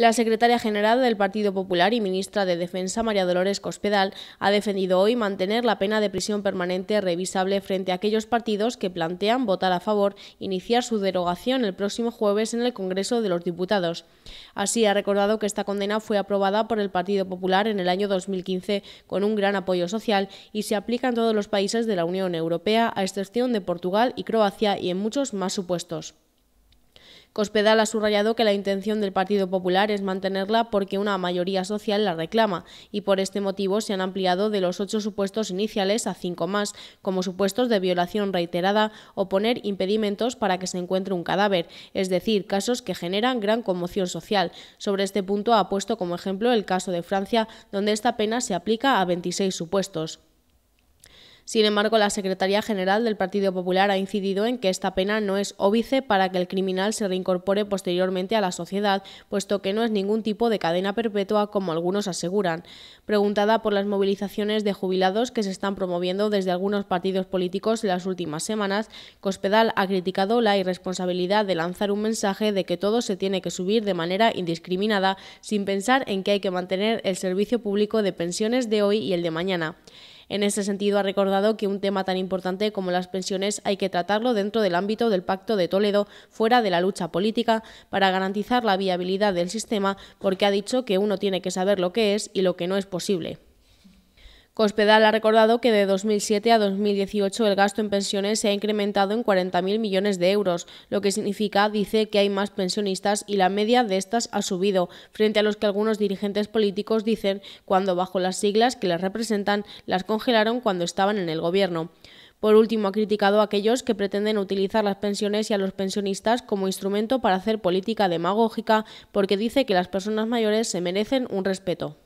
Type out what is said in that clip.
La secretaria general del Partido Popular y ministra de Defensa, María Dolores Cospedal, ha defendido hoy mantener la pena de prisión permanente revisable frente a aquellos partidos que plantean votar a favor, iniciar su derogación el próximo jueves en el Congreso de los Diputados. Así ha recordado que esta condena fue aprobada por el Partido Popular en el año 2015 con un gran apoyo social y se aplica en todos los países de la Unión Europea, a excepción de Portugal y Croacia y en muchos más supuestos. Cospedal ha subrayado que la intención del Partido Popular es mantenerla porque una mayoría social la reclama y por este motivo se han ampliado de los ocho supuestos iniciales a cinco más, como supuestos de violación reiterada o poner impedimentos para que se encuentre un cadáver, es decir, casos que generan gran conmoción social. Sobre este punto ha puesto como ejemplo el caso de Francia, donde esta pena se aplica a 26 supuestos. Sin embargo, la Secretaría General del Partido Popular ha incidido en que esta pena no es óbice para que el criminal se reincorpore posteriormente a la sociedad, puesto que no es ningún tipo de cadena perpetua como algunos aseguran. Preguntada por las movilizaciones de jubilados que se están promoviendo desde algunos partidos políticos en las últimas semanas, Cospedal ha criticado la irresponsabilidad de lanzar un mensaje de que todo se tiene que subir de manera indiscriminada sin pensar en que hay que mantener el servicio público de pensiones de hoy y el de mañana. En ese sentido, ha recordado que un tema tan importante como las pensiones hay que tratarlo dentro del ámbito del Pacto de Toledo, fuera de la lucha política, para garantizar la viabilidad del sistema, porque ha dicho que uno tiene que saber lo que es y lo que no es posible. Cospedal ha recordado que de 2007 a 2018 el gasto en pensiones se ha incrementado en 40.000 millones de euros, lo que significa, dice, que hay más pensionistas y la media de estas ha subido, frente a los que algunos dirigentes políticos dicen cuando bajo las siglas que las representan las congelaron cuando estaban en el gobierno. Por último, ha criticado a aquellos que pretenden utilizar las pensiones y a los pensionistas como instrumento para hacer política demagógica, porque dice que las personas mayores se merecen un respeto.